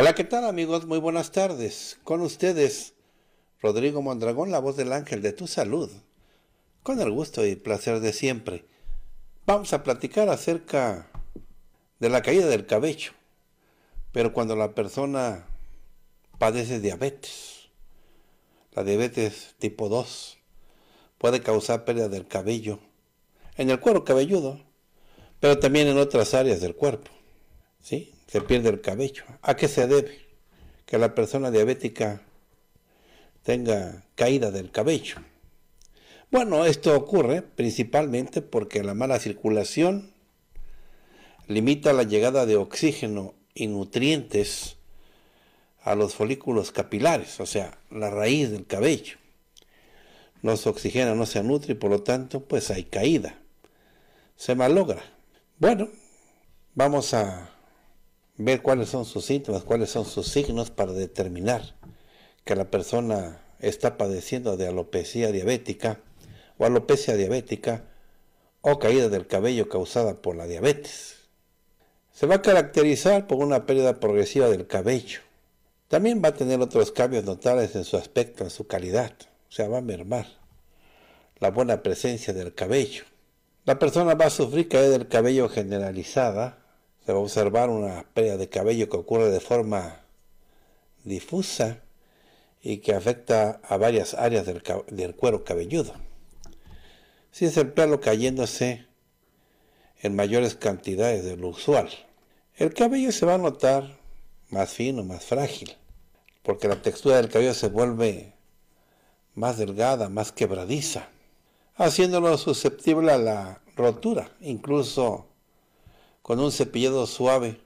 Hola, ¿qué tal amigos? Muy buenas tardes. Con ustedes, Rodrigo Mondragón, la voz del ángel de tu salud. Con el gusto y placer de siempre. Vamos a platicar acerca de la caída del cabello, pero cuando la persona padece diabetes, la diabetes tipo 2 puede causar pérdida del cabello en el cuero cabelludo, pero también en otras áreas del cuerpo. ¿Sí? se pierde el cabello. ¿A qué se debe que la persona diabética tenga caída del cabello? Bueno, esto ocurre principalmente porque la mala circulación limita la llegada de oxígeno y nutrientes a los folículos capilares, o sea, la raíz del cabello. No se oxigena, no se nutre y por lo tanto pues hay caída. Se malogra. Bueno, vamos a ver cuáles son sus síntomas, cuáles son sus signos para determinar que la persona está padeciendo de alopecia diabética o alopecia diabética o caída del cabello causada por la diabetes. Se va a caracterizar por una pérdida progresiva del cabello. También va a tener otros cambios notables en su aspecto, en su calidad. O sea, va a mermar la buena presencia del cabello. La persona va a sufrir caída del cabello generalizada va a observar una pérdida de cabello que ocurre de forma difusa y que afecta a varias áreas del, del cuero cabelludo. Si es el pelo cayéndose en mayores cantidades de lo usual, el cabello se va a notar más fino, más frágil, porque la textura del cabello se vuelve más delgada, más quebradiza, haciéndolo susceptible a la rotura, incluso con un cepillado suave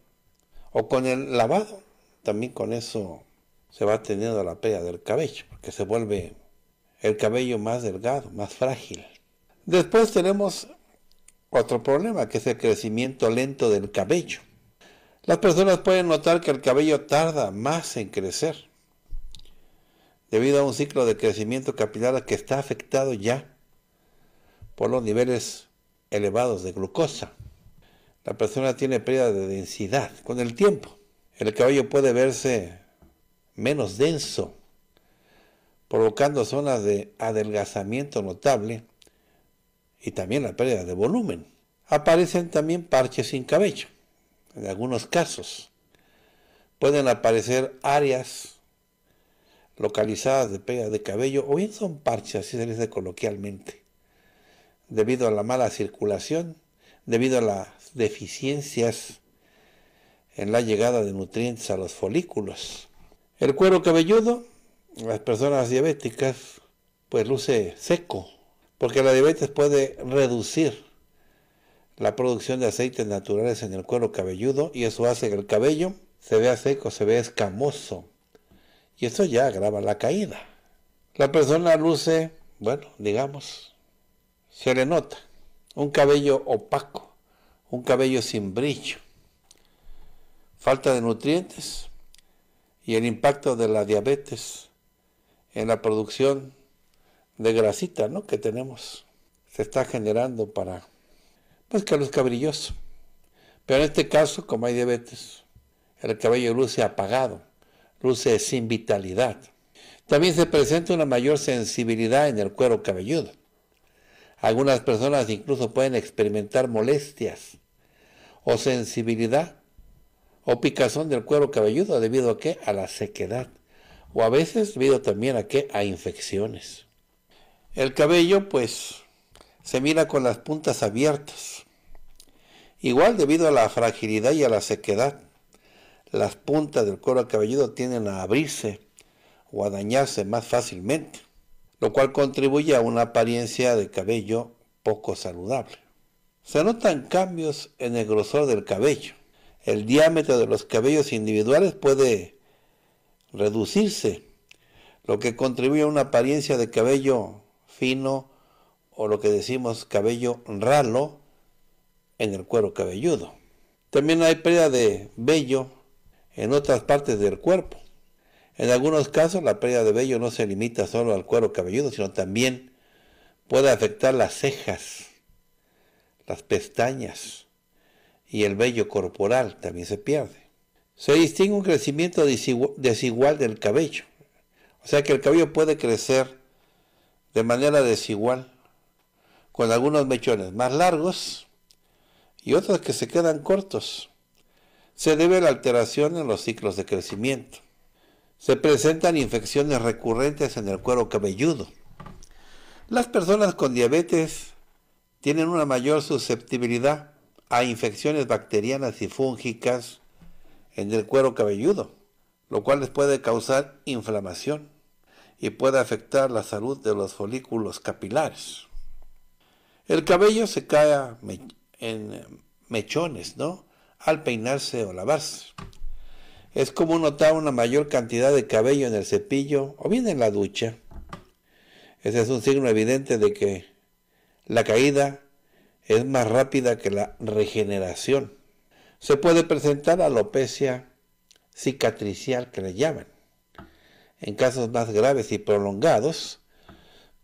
o con el lavado. También con eso se va teniendo la pega del cabello, porque se vuelve el cabello más delgado, más frágil. Después tenemos otro problema, que es el crecimiento lento del cabello. Las personas pueden notar que el cabello tarda más en crecer, debido a un ciclo de crecimiento capilar que está afectado ya por los niveles elevados de glucosa la persona tiene pérdida de densidad con el tiempo. El cabello puede verse menos denso, provocando zonas de adelgazamiento notable y también la pérdida de volumen. Aparecen también parches sin cabello. En algunos casos pueden aparecer áreas localizadas de pérdida de cabello o bien son parches, así se dice coloquialmente, debido a la mala circulación, debido a la deficiencias en la llegada de nutrientes a los folículos. El cuero cabelludo, las personas diabéticas, pues luce seco, porque la diabetes puede reducir la producción de aceites naturales en el cuero cabelludo y eso hace que el cabello se vea seco, se vea escamoso. Y eso ya agrava la caída. La persona luce, bueno, digamos, se le nota un cabello opaco, un cabello sin brillo, falta de nutrientes y el impacto de la diabetes en la producción de grasita ¿no? que tenemos. Se está generando para buscar pues, que luzca Pero en este caso, como hay diabetes, el cabello luce apagado, luce sin vitalidad. También se presenta una mayor sensibilidad en el cuero cabelludo. Algunas personas incluso pueden experimentar molestias o sensibilidad o picazón del cuero cabelludo debido a qué? A la sequedad o a veces debido también a qué? A infecciones. El cabello pues se mira con las puntas abiertas. Igual debido a la fragilidad y a la sequedad, las puntas del cuero cabelludo tienden a abrirse o a dañarse más fácilmente, lo cual contribuye a una apariencia de cabello poco saludable. Se notan cambios en el grosor del cabello. El diámetro de los cabellos individuales puede reducirse, lo que contribuye a una apariencia de cabello fino o lo que decimos cabello ralo en el cuero cabelludo. También hay pérdida de vello en otras partes del cuerpo. En algunos casos la pérdida de vello no se limita solo al cuero cabelludo, sino también puede afectar las cejas las pestañas y el vello corporal también se pierde. Se distingue un crecimiento desigual del cabello. O sea que el cabello puede crecer de manera desigual, con algunos mechones más largos y otros que se quedan cortos. Se debe a la alteración en los ciclos de crecimiento. Se presentan infecciones recurrentes en el cuero cabelludo. Las personas con diabetes tienen una mayor susceptibilidad a infecciones bacterianas y fúngicas en el cuero cabelludo, lo cual les puede causar inflamación y puede afectar la salud de los folículos capilares. El cabello se cae en mechones, ¿no? Al peinarse o lavarse. Es común notar una mayor cantidad de cabello en el cepillo o bien en la ducha. Ese es un signo evidente de que la caída es más rápida que la regeneración. Se puede presentar alopecia cicatricial que le llaman. En casos más graves y prolongados,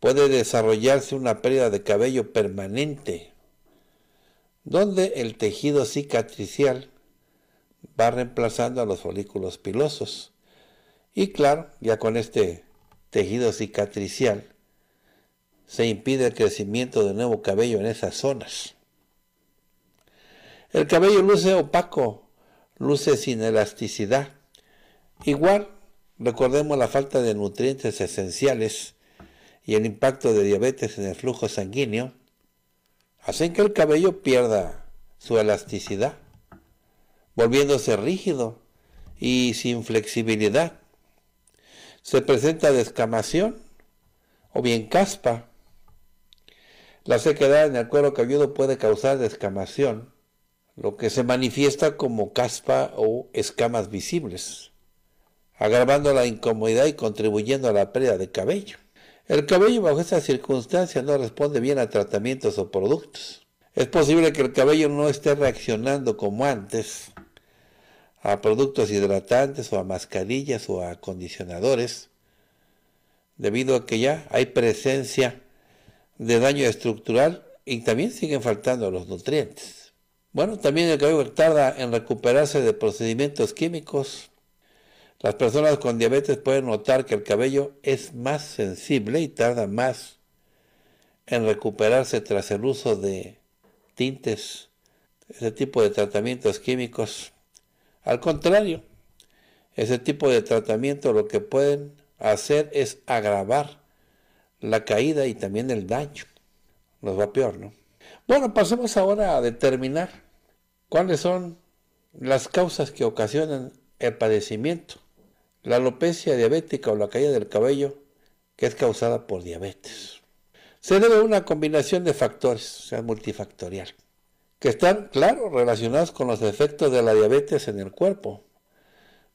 puede desarrollarse una pérdida de cabello permanente, donde el tejido cicatricial va reemplazando a los folículos pilosos. Y claro, ya con este tejido cicatricial se impide el crecimiento de nuevo cabello en esas zonas. El cabello luce opaco, luce sin elasticidad. Igual, recordemos la falta de nutrientes esenciales y el impacto de diabetes en el flujo sanguíneo, hacen que el cabello pierda su elasticidad, volviéndose rígido y sin flexibilidad. Se presenta descamación o bien caspa la sequedad en el cuero cabelludo puede causar descamación, lo que se manifiesta como caspa o escamas visibles, agravando la incomodidad y contribuyendo a la pérdida de cabello. El cabello bajo estas circunstancias no responde bien a tratamientos o productos. Es posible que el cabello no esté reaccionando como antes a productos hidratantes o a mascarillas o a acondicionadores, debido a que ya hay presencia de daño estructural y también siguen faltando los nutrientes. Bueno, también el cabello tarda en recuperarse de procedimientos químicos. Las personas con diabetes pueden notar que el cabello es más sensible y tarda más en recuperarse tras el uso de tintes, ese tipo de tratamientos químicos. Al contrario, ese tipo de tratamiento lo que pueden hacer es agravar la caída y también el daño. Nos va peor, ¿no? Bueno, pasemos ahora a determinar cuáles son las causas que ocasionan el padecimiento, la alopecia diabética o la caída del cabello que es causada por diabetes. Se debe a una combinación de factores, o sea, multifactorial, que están, claro, relacionados con los efectos de la diabetes en el cuerpo.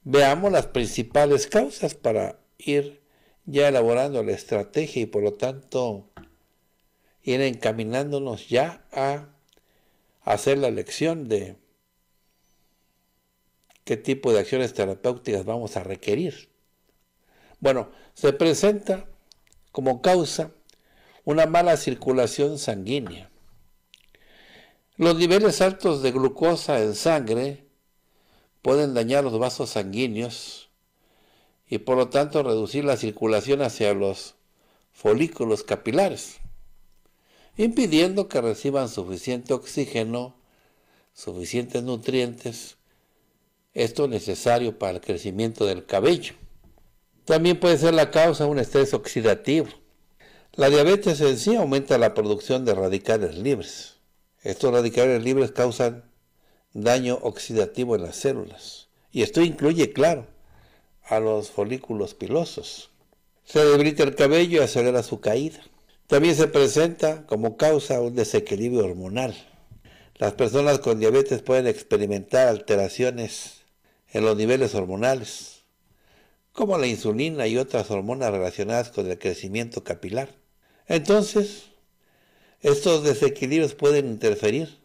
Veamos las principales causas para ir ya elaborando la estrategia y por lo tanto ir encaminándonos ya a hacer la lección de qué tipo de acciones terapéuticas vamos a requerir. Bueno, se presenta como causa una mala circulación sanguínea. Los niveles altos de glucosa en sangre pueden dañar los vasos sanguíneos y por lo tanto reducir la circulación hacia los folículos capilares, impidiendo que reciban suficiente oxígeno, suficientes nutrientes, esto es necesario para el crecimiento del cabello. También puede ser la causa de un estrés oxidativo. La diabetes en sí aumenta la producción de radicales libres. Estos radicales libres causan daño oxidativo en las células. Y esto incluye, claro, a los folículos pilosos. Se debilita el cabello y acelera su caída. También se presenta como causa un desequilibrio hormonal. Las personas con diabetes pueden experimentar alteraciones en los niveles hormonales, como la insulina y otras hormonas relacionadas con el crecimiento capilar. Entonces, estos desequilibrios pueden interferir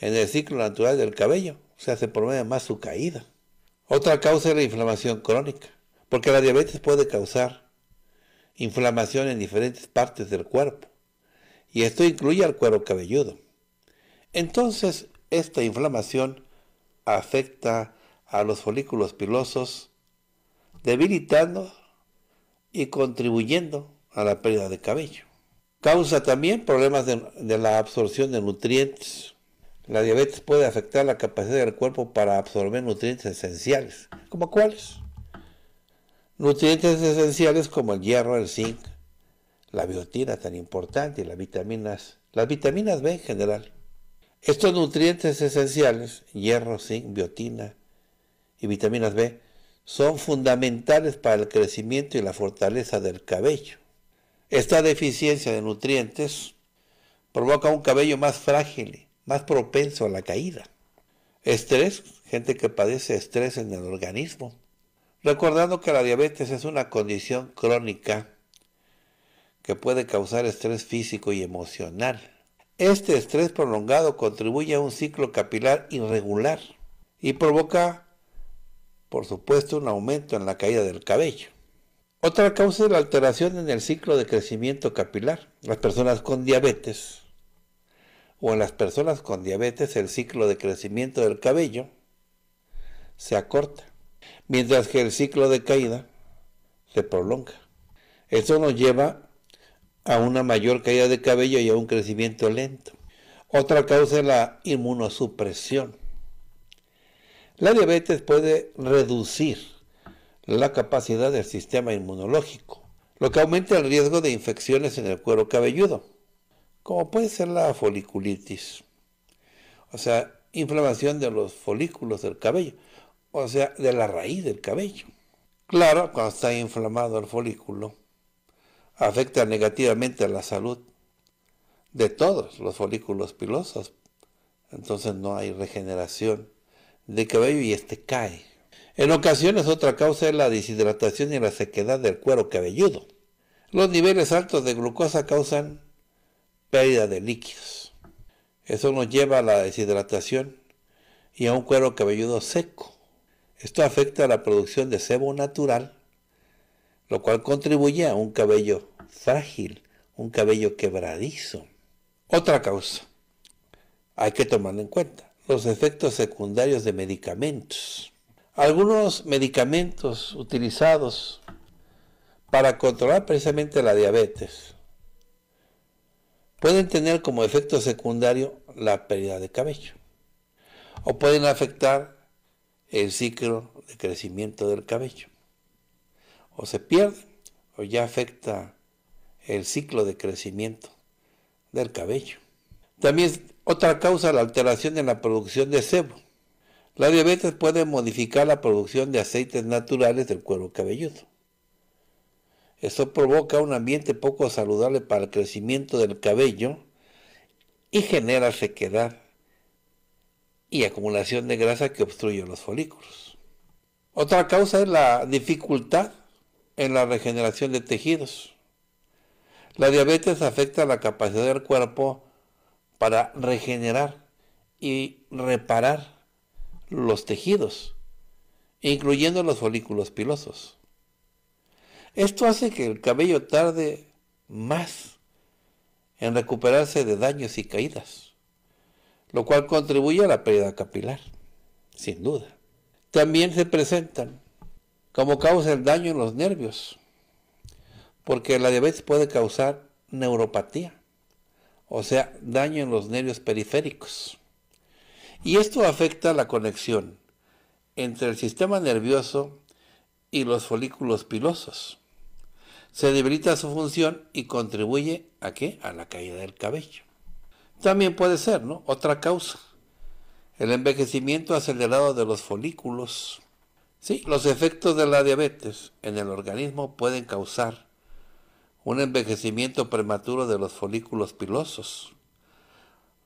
en el ciclo natural del cabello, o sea, se promueve más su caída. Otra causa es la inflamación crónica, porque la diabetes puede causar inflamación en diferentes partes del cuerpo, y esto incluye al cuero cabelludo. Entonces, esta inflamación afecta a los folículos pilosos, debilitando y contribuyendo a la pérdida de cabello. Causa también problemas de, de la absorción de nutrientes, la diabetes puede afectar la capacidad del cuerpo para absorber nutrientes esenciales. ¿Como cuáles? Nutrientes esenciales como el hierro, el zinc, la biotina tan importante y las vitaminas, las vitaminas B en general. Estos nutrientes esenciales, hierro, zinc, biotina y vitaminas B, son fundamentales para el crecimiento y la fortaleza del cabello. Esta deficiencia de nutrientes provoca un cabello más frágil más propenso a la caída. Estrés, gente que padece estrés en el organismo. Recordando que la diabetes es una condición crónica que puede causar estrés físico y emocional. Este estrés prolongado contribuye a un ciclo capilar irregular y provoca, por supuesto, un aumento en la caída del cabello. Otra causa es la alteración en el ciclo de crecimiento capilar. Las personas con diabetes o en las personas con diabetes el ciclo de crecimiento del cabello se acorta, mientras que el ciclo de caída se prolonga. Esto nos lleva a una mayor caída de cabello y a un crecimiento lento. Otra causa es la inmunosupresión. La diabetes puede reducir la capacidad del sistema inmunológico, lo que aumenta el riesgo de infecciones en el cuero cabelludo como puede ser la foliculitis, o sea, inflamación de los folículos del cabello, o sea, de la raíz del cabello. Claro, cuando está inflamado el folículo, afecta negativamente a la salud de todos los folículos pilosos. Entonces no hay regeneración de cabello y este cae. En ocasiones otra causa es la deshidratación y la sequedad del cuero cabelludo. Los niveles altos de glucosa causan pérdida de líquidos. Eso nos lleva a la deshidratación y a un cuero cabelludo seco. Esto afecta a la producción de sebo natural, lo cual contribuye a un cabello frágil, un cabello quebradizo. Otra causa, hay que tomar en cuenta, los efectos secundarios de medicamentos. Algunos medicamentos utilizados para controlar precisamente la diabetes pueden tener como efecto secundario la pérdida de cabello o pueden afectar el ciclo de crecimiento del cabello. O se pierde o ya afecta el ciclo de crecimiento del cabello. También otra causa la alteración en la producción de sebo. La diabetes puede modificar la producción de aceites naturales del cuero cabelludo. Esto provoca un ambiente poco saludable para el crecimiento del cabello y genera sequedad y acumulación de grasa que obstruye los folículos. Otra causa es la dificultad en la regeneración de tejidos. La diabetes afecta la capacidad del cuerpo para regenerar y reparar los tejidos, incluyendo los folículos pilosos. Esto hace que el cabello tarde más en recuperarse de daños y caídas, lo cual contribuye a la pérdida capilar, sin duda. También se presentan como causa el daño en los nervios, porque la diabetes puede causar neuropatía, o sea, daño en los nervios periféricos. Y esto afecta la conexión entre el sistema nervioso y los folículos pilosos, se debilita su función y contribuye a qué? A la caída del cabello. También puede ser, ¿no? Otra causa. El envejecimiento acelerado de los folículos. Sí, los efectos de la diabetes en el organismo pueden causar un envejecimiento prematuro de los folículos pilosos,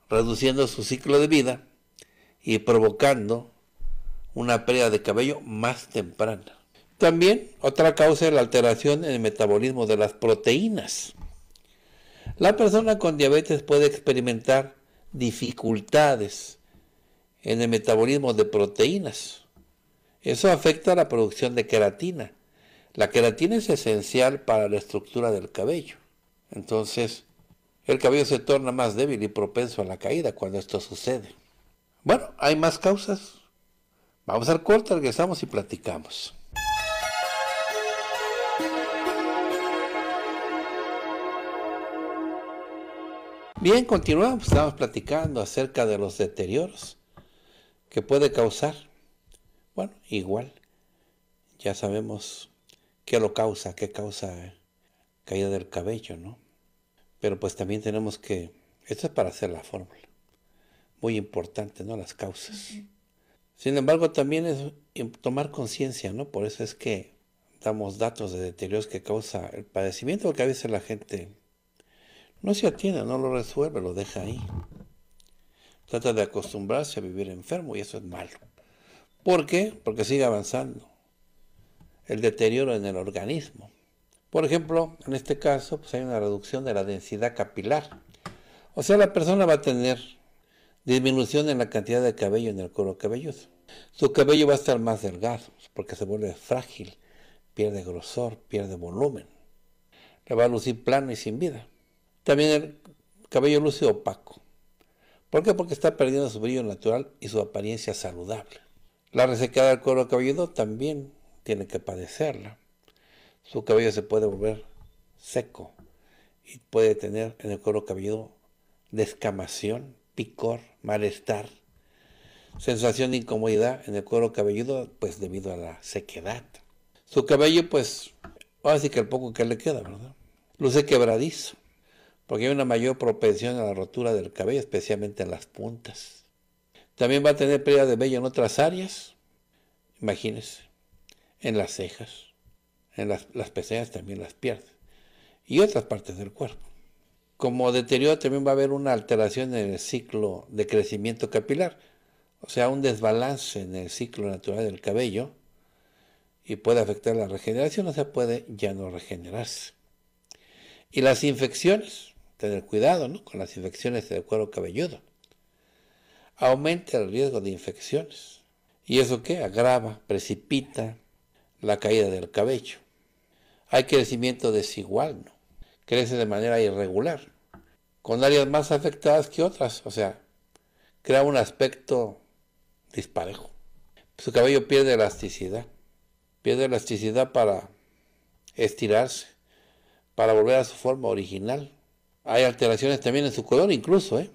reduciendo su ciclo de vida y provocando una pérdida de cabello más temprana. También otra causa es la alteración en el metabolismo de las proteínas. La persona con diabetes puede experimentar dificultades en el metabolismo de proteínas. Eso afecta a la producción de queratina. La queratina es esencial para la estructura del cabello. Entonces, el cabello se torna más débil y propenso a la caída cuando esto sucede. Bueno, hay más causas. Vamos al corte, regresamos y platicamos. Bien, continuamos. Pues, Estamos platicando acerca de los deterioros que puede causar. Bueno, igual. Ya sabemos qué lo causa, qué causa caída del cabello, ¿no? Pero pues también tenemos que... Esto es para hacer la fórmula. Muy importante, ¿no? Las causas. Sin embargo, también es tomar conciencia, ¿no? Por eso es que damos datos de deterioros que causa el padecimiento, porque a veces la gente no se atiende, no lo resuelve, lo deja ahí. Trata de acostumbrarse a vivir enfermo y eso es malo. ¿Por qué? Porque sigue avanzando. El deterioro en el organismo. Por ejemplo, en este caso pues hay una reducción de la densidad capilar. O sea, la persona va a tener disminución en la cantidad de cabello en el cuero cabelludo. Su cabello va a estar más delgado porque se vuelve frágil, pierde grosor, pierde volumen. Le va a lucir plano y sin vida. También el cabello luce opaco. ¿Por qué? Porque está perdiendo su brillo natural y su apariencia saludable. La resequedad del cuero cabelludo también tiene que padecerla. Su cabello se puede volver seco y puede tener en el cuero cabelludo descamación, picor, malestar, sensación de incomodidad en el cuero cabelludo, pues debido a la sequedad. Su cabello, pues, ahora que el poco que le queda, ¿verdad? Luce quebradizo porque hay una mayor propensión a la rotura del cabello, especialmente en las puntas. También va a tener pérdida de vello en otras áreas, imagínense, en las cejas, en las, las también las piernas, y otras partes del cuerpo. Como deterioro también va a haber una alteración en el ciclo de crecimiento capilar, o sea, un desbalance en el ciclo natural del cabello, y puede afectar la regeneración, o sea, puede ya no regenerarse. Y las infecciones, tener cuidado ¿no? con las infecciones del cuero cabelludo. Aumenta el riesgo de infecciones. ¿Y eso qué? Agrava, precipita la caída del cabello. Hay crecimiento desigual, ¿no? Crece de manera irregular, con áreas más afectadas que otras, o sea, crea un aspecto disparejo. Su cabello pierde elasticidad, pierde elasticidad para estirarse, para volver a su forma original, hay alteraciones también en su color incluso. ¿eh?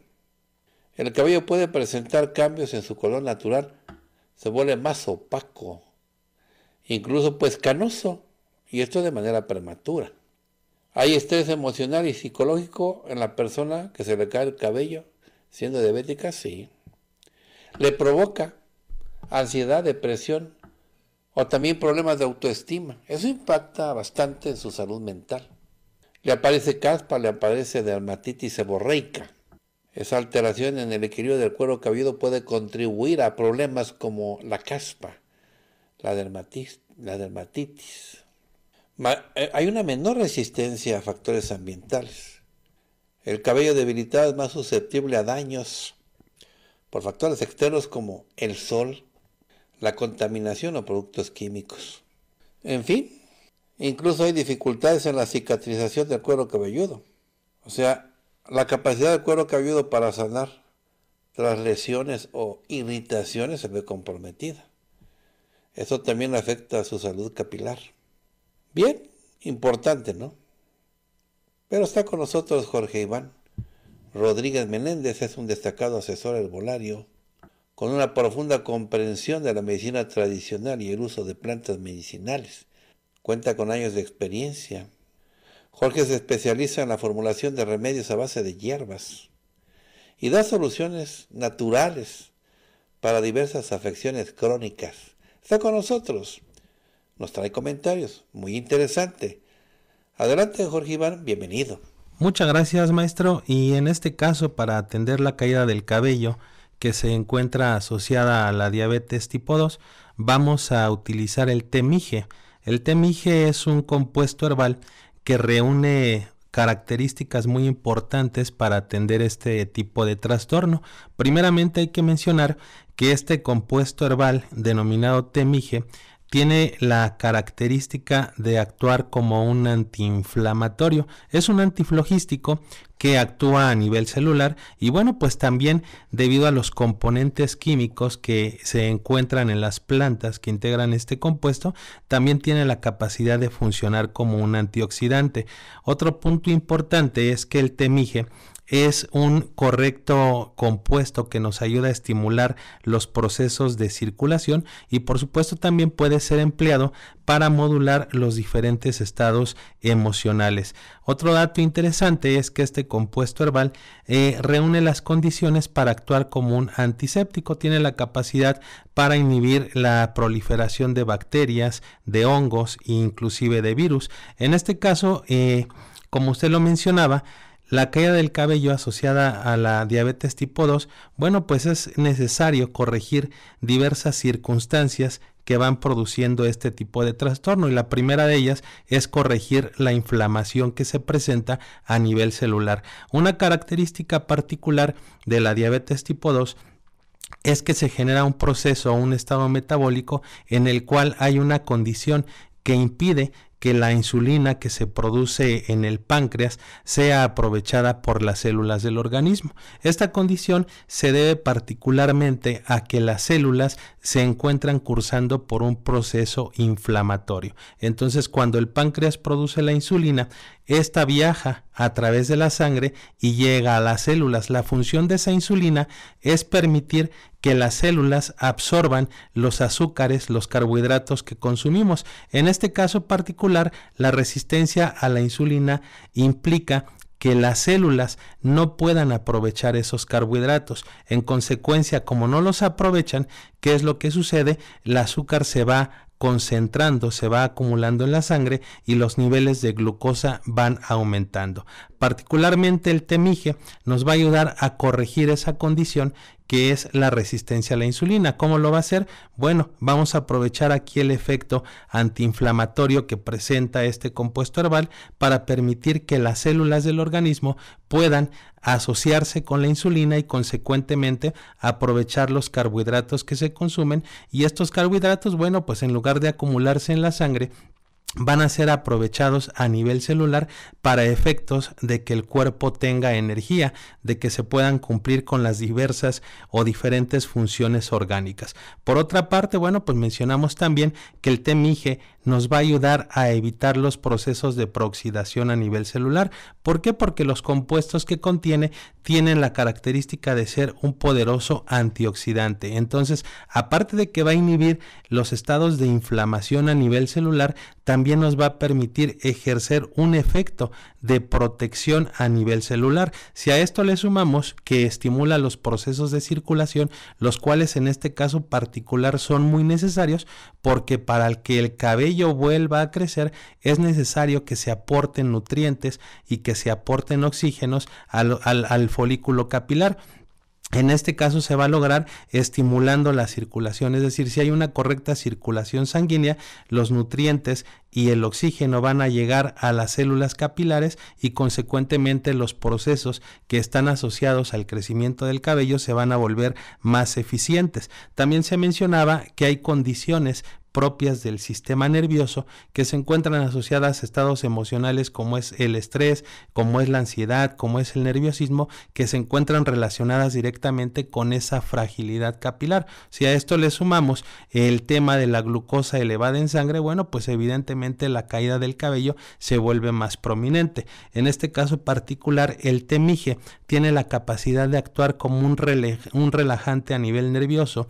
El cabello puede presentar cambios en su color natural. Se vuelve más opaco, incluso pues canoso, y esto de manera prematura. Hay estrés emocional y psicológico en la persona que se le cae el cabello, siendo diabética, sí. Le provoca ansiedad, depresión o también problemas de autoestima. Eso impacta bastante en su salud mental. Le aparece caspa, le aparece dermatitis seborreica. Esa alteración en el equilibrio del cuero cabelludo puede contribuir a problemas como la caspa, la dermatitis. Eh, hay una menor resistencia a factores ambientales. El cabello debilitado es más susceptible a daños por factores externos como el sol, la contaminación o productos químicos. En fin, Incluso hay dificultades en la cicatrización del cuero cabelludo. O sea, la capacidad del cuero cabelludo para sanar tras lesiones o irritaciones se ve comprometida. Eso también afecta a su salud capilar. Bien, importante, ¿no? Pero está con nosotros Jorge Iván. Rodríguez Menéndez es un destacado asesor herbolario con una profunda comprensión de la medicina tradicional y el uso de plantas medicinales. Cuenta con años de experiencia. Jorge se especializa en la formulación de remedios a base de hierbas y da soluciones naturales para diversas afecciones crónicas. Está con nosotros. Nos trae comentarios. Muy interesante. Adelante, Jorge Iván. Bienvenido. Muchas gracias, maestro. Y en este caso, para atender la caída del cabello que se encuentra asociada a la diabetes tipo 2, vamos a utilizar el temige. El temige es un compuesto herbal que reúne características muy importantes para atender este tipo de trastorno. Primeramente hay que mencionar que este compuesto herbal denominado temige tiene la característica de actuar como un antiinflamatorio. Es un antiflogístico que actúa a nivel celular y bueno, pues también debido a los componentes químicos que se encuentran en las plantas que integran este compuesto, también tiene la capacidad de funcionar como un antioxidante. Otro punto importante es que el temige es un correcto compuesto que nos ayuda a estimular los procesos de circulación y por supuesto también puede ser empleado para modular los diferentes estados emocionales. Otro dato interesante es que este compuesto herbal eh, reúne las condiciones para actuar como un antiséptico, tiene la capacidad para inhibir la proliferación de bacterias, de hongos e inclusive de virus. En este caso, eh, como usted lo mencionaba, la caída del cabello asociada a la diabetes tipo 2, bueno, pues es necesario corregir diversas circunstancias que van produciendo este tipo de trastorno y la primera de ellas es corregir la inflamación que se presenta a nivel celular. Una característica particular de la diabetes tipo 2 es que se genera un proceso o un estado metabólico en el cual hay una condición que impide que la insulina que se produce en el páncreas sea aprovechada por las células del organismo. Esta condición se debe particularmente a que las células se encuentran cursando por un proceso inflamatorio. Entonces, cuando el páncreas produce la insulina, esta viaja a través de la sangre y llega a las células. La función de esa insulina es permitir que las células absorban los azúcares, los carbohidratos que consumimos. En este caso particular, la resistencia a la insulina implica que las células no puedan aprovechar esos carbohidratos. En consecuencia, como no los aprovechan, ¿qué es lo que sucede? El azúcar se va concentrando, se va acumulando en la sangre y los niveles de glucosa van aumentando. Particularmente el temige nos va a ayudar a corregir esa condición que es la resistencia a la insulina. ¿Cómo lo va a hacer? Bueno, vamos a aprovechar aquí el efecto antiinflamatorio que presenta este compuesto herbal para permitir que las células del organismo puedan asociarse con la insulina y consecuentemente aprovechar los carbohidratos que se consumen y estos carbohidratos, bueno, pues en lugar de acumularse en la sangre, van a ser aprovechados a nivel celular para efectos de que el cuerpo tenga energía, de que se puedan cumplir con las diversas o diferentes funciones orgánicas. Por otra parte, bueno, pues mencionamos también que el temije nos va a ayudar a evitar los procesos de prooxidación a nivel celular. ¿Por qué? Porque los compuestos que contiene tienen la característica de ser un poderoso antioxidante. Entonces, aparte de que va a inhibir los estados de inflamación a nivel celular, también nos va a permitir ejercer un efecto de protección a nivel celular. Si a esto le sumamos que estimula los procesos de circulación, los cuales en este caso particular son muy necesarios porque para que el cabello vuelva a crecer es necesario que se aporten nutrientes y que se aporten oxígenos al, al folículo capilar en este caso se va a lograr estimulando la circulación, es decir, si hay una correcta circulación sanguínea, los nutrientes y el oxígeno van a llegar a las células capilares y consecuentemente los procesos que están asociados al crecimiento del cabello se van a volver más eficientes. También se mencionaba que hay condiciones propias del sistema nervioso que se encuentran asociadas a estados emocionales como es el estrés, como es la ansiedad, como es el nerviosismo, que se encuentran relacionadas directamente con esa fragilidad capilar. Si a esto le sumamos el tema de la glucosa elevada en sangre, bueno, pues evidentemente la caída del cabello se vuelve más prominente. En este caso particular, el temige tiene la capacidad de actuar como un, un relajante a nivel nervioso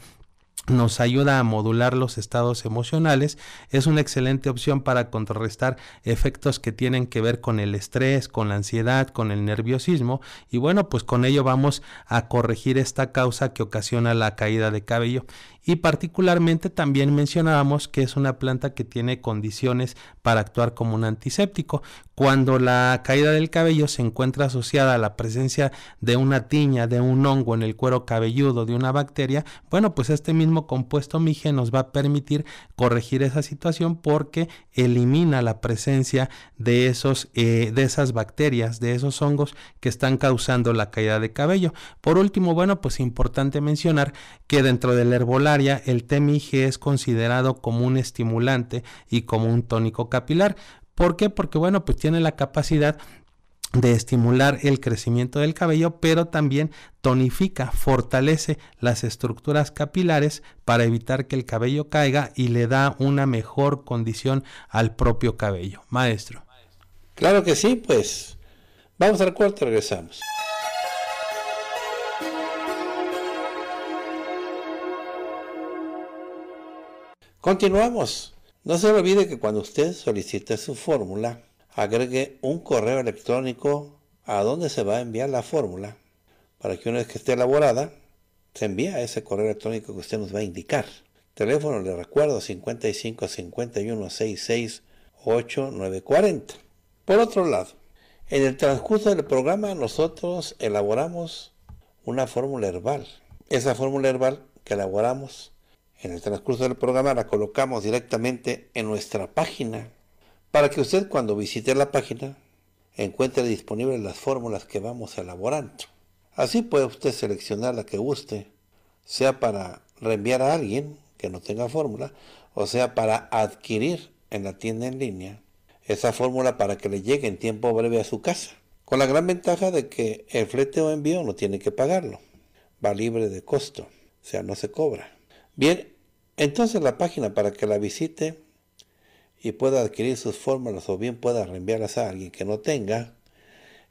nos ayuda a modular los estados emocionales, es una excelente opción para contrarrestar efectos que tienen que ver con el estrés, con la ansiedad, con el nerviosismo y bueno, pues con ello vamos a corregir esta causa que ocasiona la caída de cabello y particularmente también mencionábamos que es una planta que tiene condiciones para actuar como un antiséptico. Cuando la caída del cabello se encuentra asociada a la presencia de una tiña, de un hongo en el cuero cabelludo, de una bacteria, bueno, pues este mismo compuesto mige nos va a permitir corregir esa situación porque elimina la presencia de, esos, eh, de esas bacterias, de esos hongos que están causando la caída de cabello. Por último, bueno, pues importante mencionar que dentro del herbolario el TMIG es considerado como un estimulante y como un tónico capilar. ¿Por qué? Porque bueno, pues tiene la capacidad de estimular el crecimiento del cabello, pero también tonifica, fortalece las estructuras capilares para evitar que el cabello caiga y le da una mejor condición al propio cabello. Maestro. Claro que sí, pues. Vamos al cuarto regresamos. Continuamos. No se olvide que cuando usted solicite su fórmula, agregue un correo electrónico a donde se va a enviar la fórmula para que una vez que esté elaborada, se envíe a ese correo electrónico que usted nos va a indicar. Teléfono, le recuerdo, 55 51 66 8940. Por otro lado, en el transcurso del programa nosotros elaboramos una fórmula herbal. Esa fórmula herbal que elaboramos en el transcurso del programa la colocamos directamente en nuestra página para que usted cuando visite la página encuentre disponibles las fórmulas que vamos elaborando. Así puede usted seleccionar la que guste, sea para reenviar a alguien que no tenga fórmula, o sea para adquirir en la tienda en línea esa fórmula para que le llegue en tiempo breve a su casa, con la gran ventaja de que el flete o envío no tiene que pagarlo, va libre de costo, o sea, no se cobra. Bien, entonces la página para que la visite y pueda adquirir sus fórmulas o bien pueda reenviarlas a alguien que no tenga.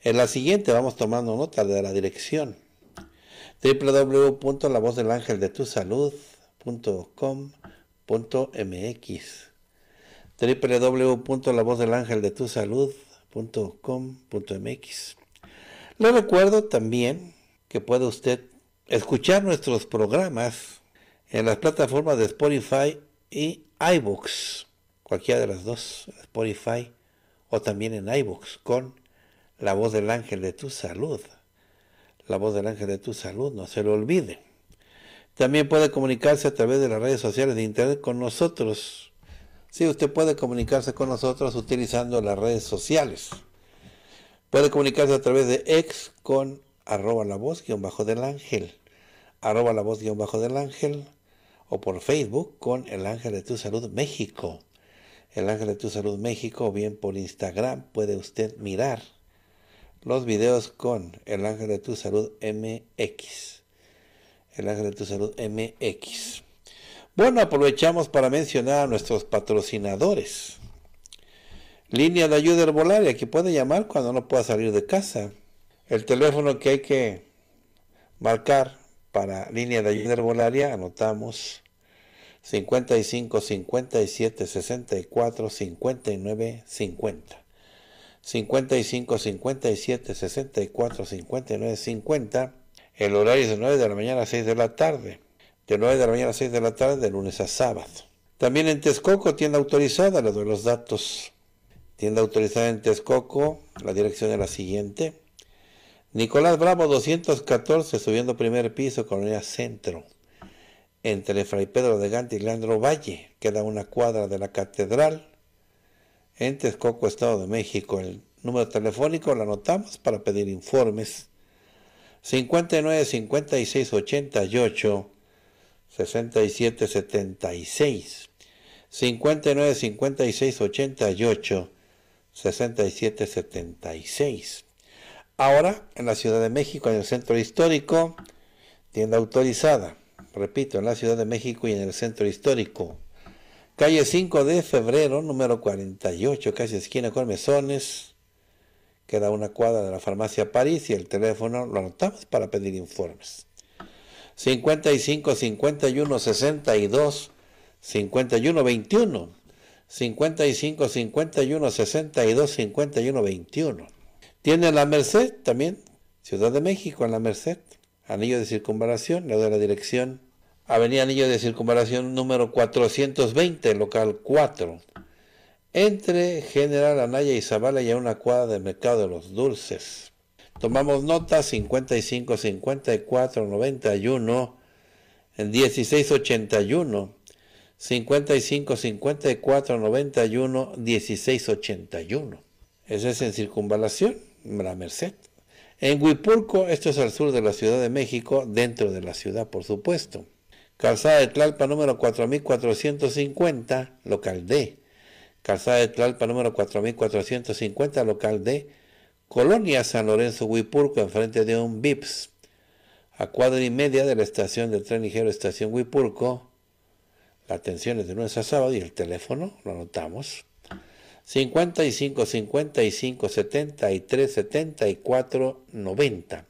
En la siguiente vamos tomando nota de la dirección www.lavozdelangeldetusalud.com.mx www.lavozdelangeldetusalud.com.mx Le recuerdo también que puede usted escuchar nuestros programas en las plataformas de Spotify y iBooks, cualquiera de las dos, Spotify o también en iBooks, con la voz del ángel de tu salud. La voz del ángel de tu salud, no se lo olvide. También puede comunicarse a través de las redes sociales de Internet con nosotros. Sí, usted puede comunicarse con nosotros utilizando las redes sociales. Puede comunicarse a través de ex con arroba la voz guión bajo del ángel. Arroba la voz guión bajo del ángel o por Facebook con El Ángel de Tu Salud México. El Ángel de Tu Salud México o bien por Instagram puede usted mirar los videos con El Ángel de Tu Salud MX. El Ángel de Tu Salud MX. Bueno, aprovechamos para mencionar a nuestros patrocinadores. Línea de ayuda herbolaria que puede llamar cuando no pueda salir de casa. El teléfono que hay que marcar para línea de ayuda herbolaria, anotamos 55 57 64 59 50. 55 57 64 59 50. El horario es de 9 de la mañana a 6 de la tarde. De 9 de la mañana a 6 de la tarde, de lunes a sábado. También en Texcoco, tienda autorizada, le doy los datos. Tienda autorizada en Texcoco, la dirección es la siguiente. Nicolás Bravo 214, subiendo primer piso, Colonia Centro entre Fray Pedro de Gante y Leandro Valle, queda una cuadra de la catedral, en Texcoco, Estado de México. El número telefónico lo anotamos para pedir informes. 59 56 88 67 76 59 56 88 67 76 Ahora, en la Ciudad de México, en el Centro Histórico, tienda autorizada repito, en la Ciudad de México y en el centro histórico. Calle 5 de febrero, número 48, casi esquina con mesones. Queda una cuadra de la farmacia París y el teléfono lo anotamos para pedir informes. 55 51 62 51 21. 55 51 62 51 21. Tiene la Merced también, Ciudad de México en la Merced. Anillo de Circunvalación, le doy la dirección. Avenida Anillo de Circunvalación número 420, local 4. Entre General Anaya y Zavala y a una cuadra del Mercado de los Dulces. Tomamos nota 55 54 91 1681 55 54 91 1681. Ese es en circunvalación, la Merced. En Huipurco, esto es al sur de la Ciudad de México, dentro de la ciudad, por supuesto. Calzada de Tlalpa número 4450, local D. Calzada de Tlalpa número 4450, local D. Colonia San Lorenzo Huipurco, enfrente de un VIPS. A cuadra y media de la estación del tren ligero Estación Huipulco. La atención es de lunes a sábado y el teléfono, lo anotamos, 55 55 73 74 90.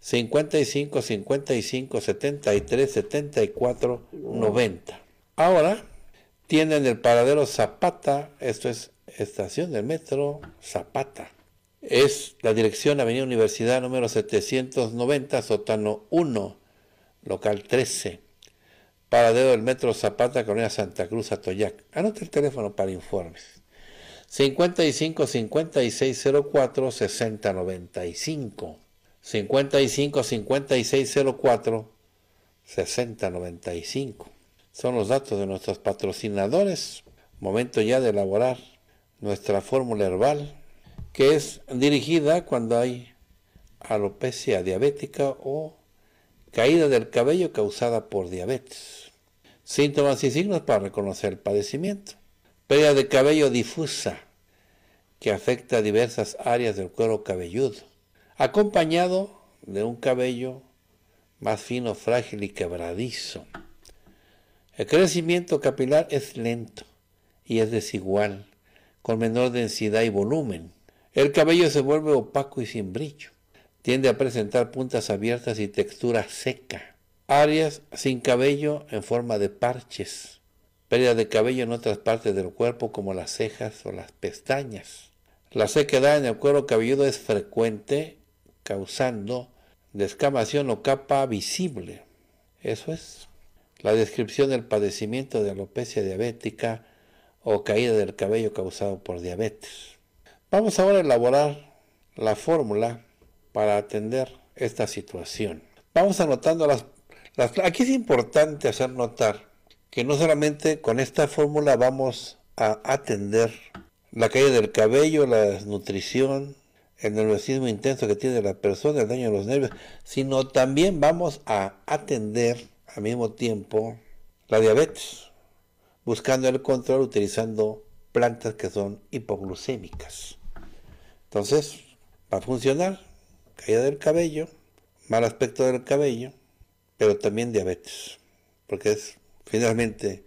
55 55 73 74 90. Ahora tienen el paradero Zapata, esto es estación del metro Zapata. Es la dirección Avenida Universidad número 790, sótano 1, local 13. Paradero del metro Zapata, Colonia Santa Cruz, Atoyac. Anota el teléfono para informes. 55 56 04 60 95. 55 56 04 60 95. Son los datos de nuestros patrocinadores. Momento ya de elaborar nuestra fórmula herbal que es dirigida cuando hay alopecia diabética o caída del cabello causada por diabetes. Síntomas y signos para reconocer el padecimiento. Pérdida de cabello difusa que afecta a diversas áreas del cuero cabelludo, acompañado de un cabello más fino, frágil y quebradizo. El crecimiento capilar es lento y es desigual, con menor densidad y volumen. El cabello se vuelve opaco y sin brillo. Tiende a presentar puntas abiertas y textura seca. Áreas sin cabello en forma de parches pérdida de cabello en otras partes del cuerpo como las cejas o las pestañas. La sequedad en el cuero cabelludo es frecuente, causando descamación o capa visible. Eso es. La descripción del padecimiento de alopecia diabética o caída del cabello causado por diabetes. Vamos ahora a elaborar la fórmula para atender esta situación. Vamos anotando las, las... Aquí es importante hacer notar que no solamente con esta fórmula vamos a atender la caída del cabello, la desnutrición, el nerviosismo intenso que tiene la persona, el daño de los nervios, sino también vamos a atender al mismo tiempo la diabetes, buscando el control utilizando plantas que son hipoglucémicas. Entonces, va a funcionar caída del cabello, mal aspecto del cabello, pero también diabetes, porque es Finalmente,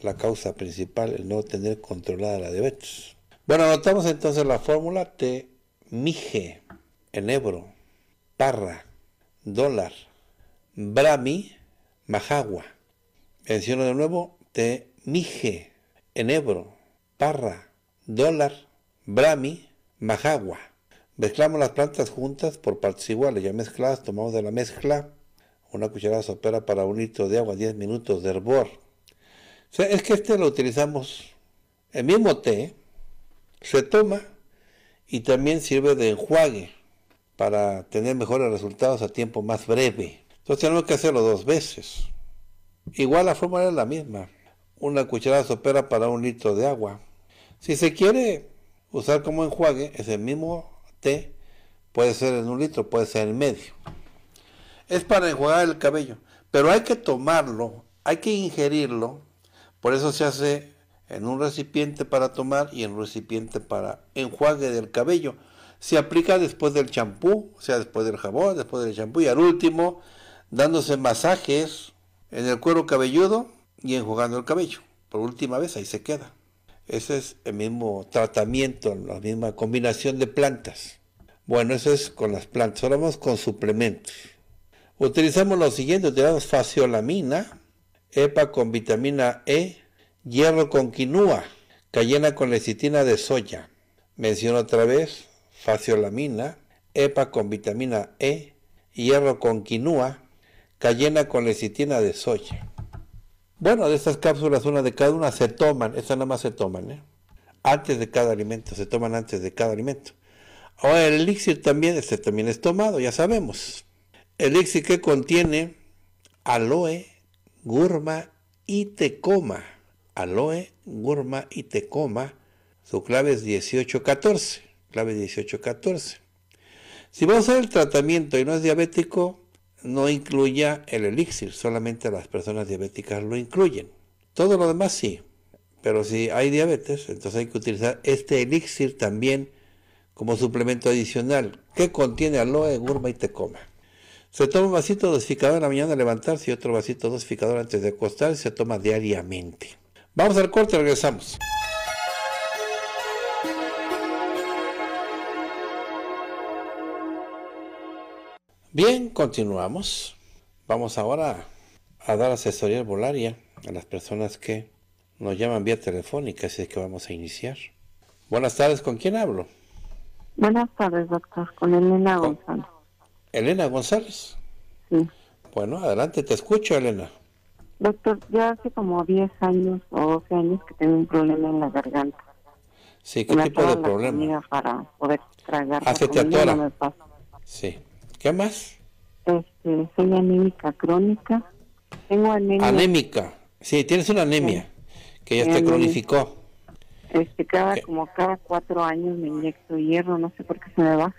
la causa principal es no tener controlada la diabetes. Bueno, anotamos entonces la fórmula T, mije, en ebro, parra, dólar, brami, majagua. Menciono de nuevo, T, mije, en ebro, parra, dólar, brami, majagua. Mezclamos las plantas juntas por partes iguales, ya mezcladas, tomamos de la mezcla una cucharada sopera para un litro de agua, 10 minutos de hervor. es que este lo utilizamos, el mismo té se toma y también sirve de enjuague para tener mejores resultados a tiempo más breve. Entonces tenemos que hacerlo dos veces. Igual la fórmula es la misma. Una cucharada sopera para un litro de agua. Si se quiere usar como enjuague, es el mismo té. Puede ser en un litro, puede ser en medio es para enjuagar el cabello, pero hay que tomarlo, hay que ingerirlo, por eso se hace en un recipiente para tomar y en un recipiente para enjuague del cabello. Se aplica después del champú, o sea, después del jabón, después del champú y al último dándose masajes en el cuero cabelludo y enjuagando el cabello. Por última vez ahí se queda. Ese es el mismo tratamiento, la misma combinación de plantas. Bueno, eso es con las plantas. Ahora vamos con suplementos. Utilizamos lo siguiente, utilizamos faciolamina, EPA con vitamina E, hierro con quinua, cayena con lecitina de soya. Menciono otra vez, faciolamina, EPA con vitamina E, hierro con quinua, cayena con lecitina de soya. Bueno, de estas cápsulas, una de cada una, se toman, estas nada más se toman, ¿eh? antes de cada alimento, se toman antes de cada alimento. Ahora el elixir también, este también es tomado, ya sabemos. Elixir que contiene aloe, gurma y tecoma. Aloe, gurma y tecoma. Su clave es 18-14, Clave 18-14. Si vamos a usar el tratamiento y no es diabético, no incluya el elixir, solamente las personas diabéticas lo incluyen. Todo lo demás sí, pero si hay diabetes, entonces hay que utilizar este elixir también como suplemento adicional que contiene aloe, gurma y tecoma. Se toma un vasito dosificador en la mañana de levantarse y otro vasito dosificador antes de acostarse. Se toma diariamente. Vamos al corte, regresamos. Bien, continuamos. Vamos ahora a dar asesoría volaria a las personas que nos llaman vía telefónica, así que vamos a iniciar. Buenas tardes, ¿con quién hablo? Buenas tardes, doctor, con Elena González. Elena González. Sí. Bueno, adelante, te escucho, Elena. Doctor, ya hace como 10 años o 12 años que tengo un problema en la garganta. Sí, ¿qué tipo de problema? Para poder tragar. Hace ah, sí. ¿Qué más? Este, soy anémica crónica. Tengo anemia. Anémica. Sí, tienes una anemia que ya te cronificó. Este, cada, como cada cuatro años me inyecto hierro, no sé por qué se me baja.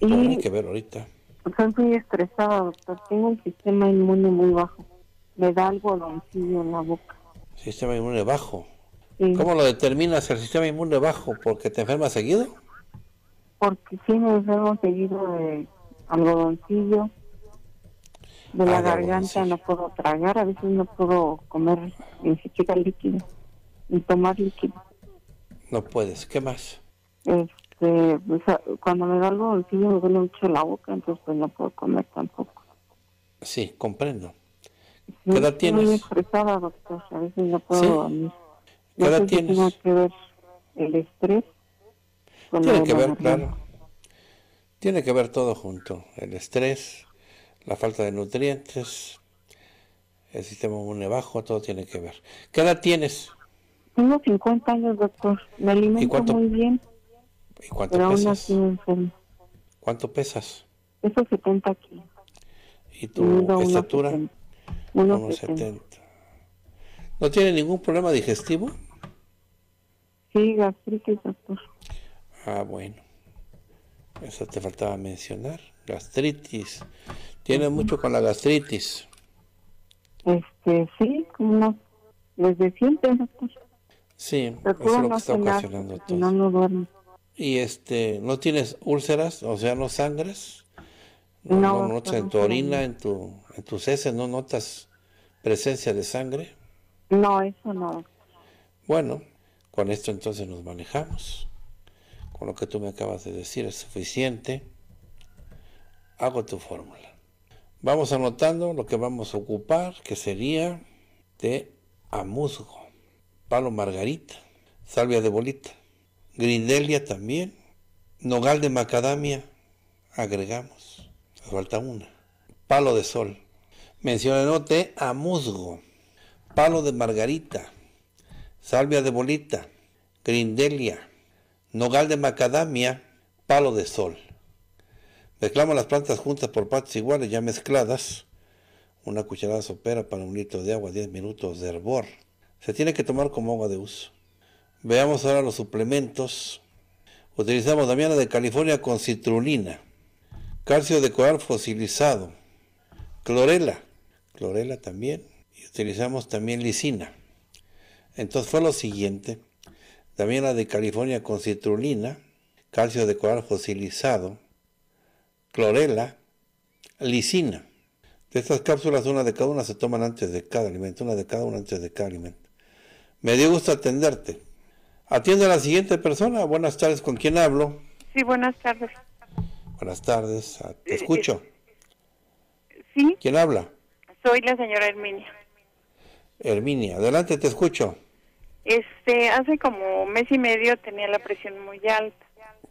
Y que ver ahorita. Estoy muy estresada, doctor. Tengo un sistema inmune muy bajo. Me da algo en la boca. ¿Sistema inmune bajo? ¿Cómo lo determinas el sistema inmune bajo? ¿Porque te enfermas seguido? Porque sí me enfermo seguido de algodoncillo. De la ah, garganta no puedo tragar, a veces no puedo comer ni siquiera líquido, ni tomar líquido. No puedes, ¿qué más? Este, este, cuando me da el me duele mucho la boca, entonces pues no puedo comer tampoco. Sí, comprendo. ¿Qué edad tienes? doctor, a veces no puedo ¿Qué edad tienes? Tiene que ver el estrés. tiene que ver, claro. Tiene que ver todo junto, el estrés, la falta de nutrientes, el sistema inmune bajo, todo tiene que ver. ¿Qué edad tienes? Tengo 50 años, doctor. Me alimento muy bien. ¿Y cuánto pesas? ¿Cuánto pesas? Eso se 70 kilos. ¿Y tu estatura? estatura? 1,70. ¿No tiene ningún problema digestivo? Sí, gastritis, doctor. Ah, bueno. Eso te faltaba mencionar. Gastritis. ¿Tiene mucho con la gastritis? Este, sí, como desde siempre, doctor. Sí, es lo que está ocasionando todo. No, no duermo y este, no tienes úlceras, o sea, no sangres. No, no, notas en tu orina, en, tu, en tus heces, no notas presencia de sangre. No, eso no. Bueno, con esto entonces nos manejamos. Con lo que tú me acabas de decir es suficiente. Hago tu fórmula. Vamos anotando lo que vamos a ocupar, que sería de amuzgo, palo margarita, salvia de bolita, Grindelia también. Nogal de macadamia, agregamos. falta una. Palo de sol. Mencionenote a musgo. Palo de margarita. Salvia de bolita. Grindelia. Nogal de macadamia. Palo de sol. Mezclamos las plantas juntas por partes iguales, ya mezcladas. Una cucharada sopera para un litro de agua, 10 minutos de hervor. Se tiene que tomar como agua de uso. Veamos ahora los suplementos. Utilizamos damiana de California con citrulina, calcio de coral fosilizado, clorela, clorela también, y utilizamos también lisina. Entonces fue lo siguiente, damiana de California con citrulina, calcio de coral fosilizado, clorela, lisina. De estas cápsulas, una de cada una se toman antes de cada alimento, una de cada una antes de cada alimento. Me dio gusto atenderte. Atiende a la siguiente persona. Buenas tardes, ¿con quién hablo? Sí, buenas tardes. Buenas tardes, ah, te eh, escucho. Eh, ¿Sí? ¿Quién habla? Soy la señora Herminia. Herminia, adelante, te escucho. Este, hace como mes y medio tenía la presión muy alta.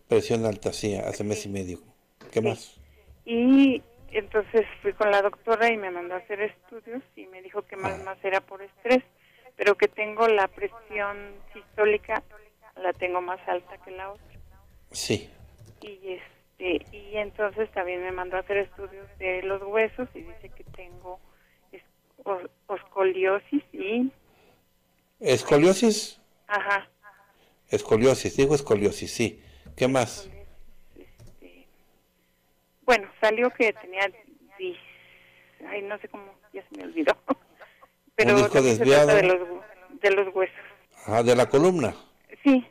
Presión alta, sí, hace mes y medio. ¿Qué más? Y entonces fui con la doctora y me mandó a hacer estudios y me dijo que más, ah. más era por estrés pero que tengo la presión sistólica, la tengo más alta que la otra. Sí. Y este, y entonces también me mandó a hacer estudios de los huesos y dice que tengo escoliosis y... ¿Escoliosis? Ajá. Escoliosis, digo escoliosis, sí. ¿Qué más? Este, bueno, salió que tenía... Ay, no sé cómo, ya se me olvidó. Pero un desviado. De los, huesos. Ah, de la columna. Sí.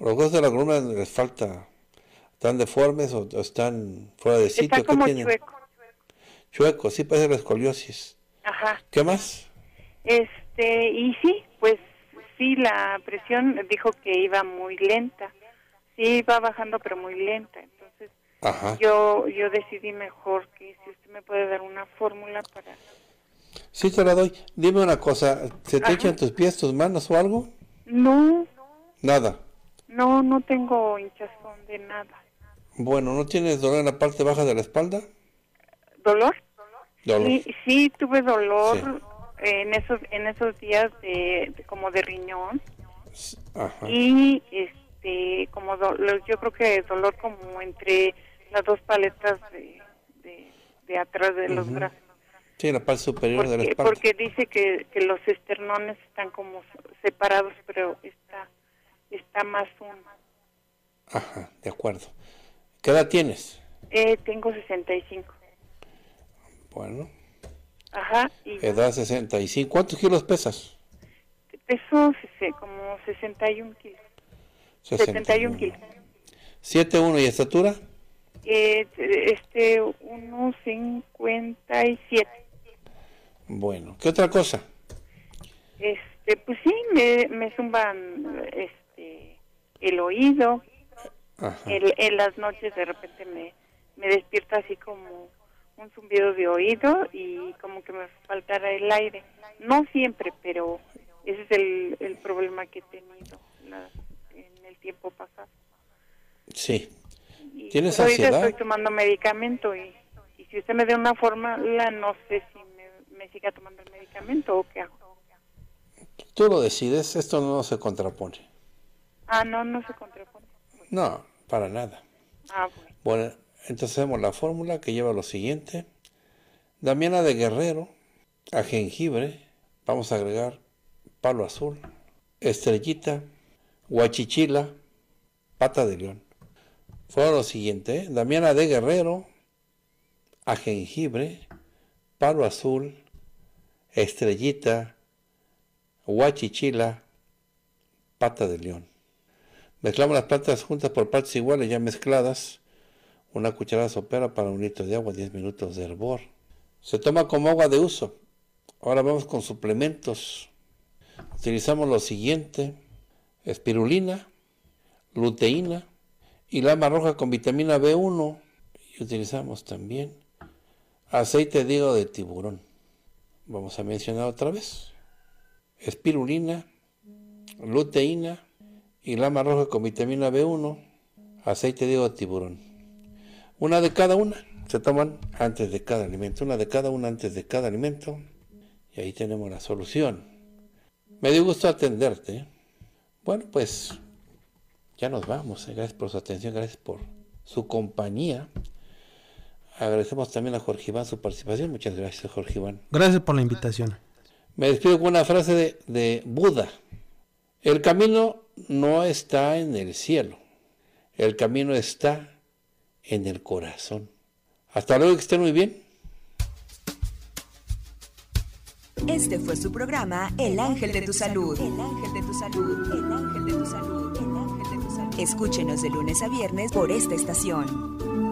Los huesos de la columna les falta. ¿Están deformes o, están fuera de sitio? Está como chueco. Chueco, sí, parece la escoliosis. Ajá. ¿Qué más? Este, y sí, pues sí, la presión dijo que iba muy lenta. Sí, iba bajando, pero muy lenta. Entonces, yo yo decidí mejor que si usted me puede dar una fórmula para Sí te la doy. Dime una cosa, ¿se te echan tus pies, tus manos o algo? No. Nada. No, no tengo hinchazón de nada. Bueno, ¿no tienes dolor en la parte baja de la espalda? ¿Dolor? ¿Dolor? Sí, tuve dolor en esos en esos días de, como de riñón. Y este como yo creo que dolor como entre las dos paletas de, de, atrás de los brazos. Sí, la parte superior porque, de la espalda. Porque dice que, que, los esternones están como separados, pero está, está más uno. Ajá, de acuerdo. ¿Qué edad tienes? Eh, tengo 65. Bueno. Ajá. Y... Edad 65. ¿Cuántos kilos pesas? Peso como 61 kilos. 61, 71 kilos. 7 y estatura? Eh, este, 1,57. Bueno, ¿qué otra cosa? Este, pues sí, me, me zumban este, el oído. en las noches de repente me, despierta así como un zumbido de oído y como que me faltara el aire. No siempre, pero ese es el, el problema que he tenido en el tiempo pasado. Sí. ¿Tienes ansiedad? estoy tomando medicamento y, y si usted me da una forma, la no sé si me siga tomando el medicamento o qué hago. Tú lo decides, esto no se contrapone. Ah, no, no se contrapone. No, para nada. Ah, bueno. Bueno, entonces vemos la fórmula que lleva lo siguiente. Damiana de Guerrero, a jengibre, vamos a agregar palo azul, estrellita, guachichila, pata de león. Fue lo siguiente, ¿eh? Damiana de Guerrero, a jengibre, palo azul, Estrellita, Huachichila, Pata de León. Mezclamos las plantas juntas por partes iguales, ya mezcladas. Una cucharada sopera para un litro de agua, 10 minutos de hervor. Se toma como agua de uso. Ahora vamos con suplementos. Utilizamos lo siguiente: espirulina, luteína y lama roja con vitamina B1. Y utilizamos también aceite de hígado de tiburón. Vamos a mencionar otra vez. Espirulina, luteína y lama roja con vitamina B1, aceite de tiburón. Una de cada una se toman antes de cada alimento, una de cada una antes de cada alimento. Y ahí tenemos la solución. Me dio gusto atenderte. Bueno, pues ya nos vamos. Eh, gracias por su atención, gracias por su compañía agradecemos también a Jorge Iván su participación. Muchas gracias, Jorge Iván. Gracias por la invitación. Me despido con una frase de, Buda. El camino no está en el cielo. El camino está en el corazón. Hasta luego, que estén muy bien. Este fue su programa El Ángel de tu Salud. El Ángel de tu Salud. El Ángel de tu Salud. El Ángel de tu Salud. Escúchenos de lunes a viernes por esta estación.